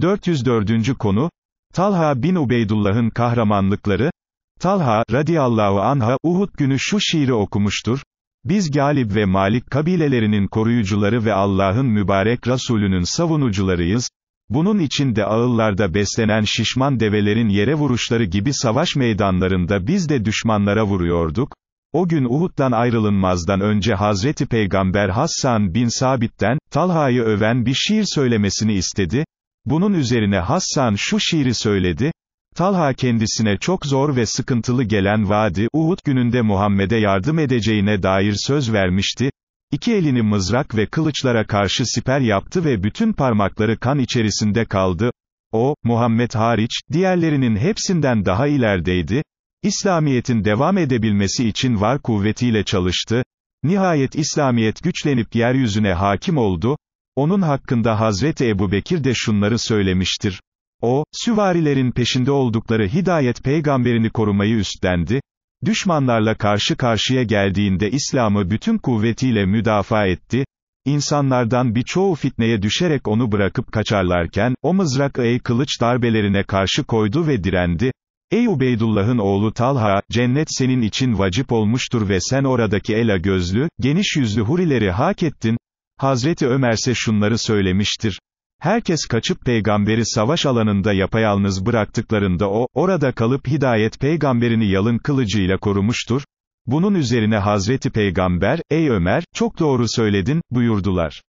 404. konu, Talha bin Ubeydullah'ın kahramanlıkları, Talha, radiyallahu anha, Uhud günü şu şiiri okumuştur, biz Galip ve Malik kabilelerinin koruyucuları ve Allah'ın mübarek Rasulünün savunucularıyız, bunun için de ağıllarda beslenen şişman develerin yere vuruşları gibi savaş meydanlarında biz de düşmanlara vuruyorduk, o gün Uhud'dan ayrılınmazdan önce Hazreti Peygamber Hassan bin Sabit'ten, Talha'yı öven bir şiir söylemesini istedi, bunun üzerine Hassan şu şiiri söyledi, Talha kendisine çok zor ve sıkıntılı gelen vadi Uhud gününde Muhammed'e yardım edeceğine dair söz vermişti, İki elini mızrak ve kılıçlara karşı siper yaptı ve bütün parmakları kan içerisinde kaldı. O, Muhammed hariç, diğerlerinin hepsinden daha ilerideydi. İslamiyet'in devam edebilmesi için var kuvvetiyle çalıştı. Nihayet İslamiyet güçlenip yeryüzüne hakim oldu. Onun hakkında Hazreti Ebubekir de şunları söylemiştir. O, süvarilerin peşinde oldukları hidayet peygamberini korumayı üstlendi, düşmanlarla karşı karşıya geldiğinde İslam'ı bütün kuvvetiyle müdafaa etti, İnsanlardan birçoğu fitneye düşerek onu bırakıp kaçarlarken, o mızrak ey kılıç darbelerine karşı koydu ve direndi. Ey Ubeydullah'ın oğlu Talha, cennet senin için vacip olmuştur ve sen oradaki ela gözlü, geniş yüzlü hurileri hak ettin, Hazreti Ömer ise şunları söylemiştir. Herkes kaçıp peygamberi savaş alanında yapayalnız bıraktıklarında o, orada kalıp hidayet peygamberini yalın kılıcıyla korumuştur. Bunun üzerine Hazreti Peygamber, ey Ömer, çok doğru söyledin, buyurdular.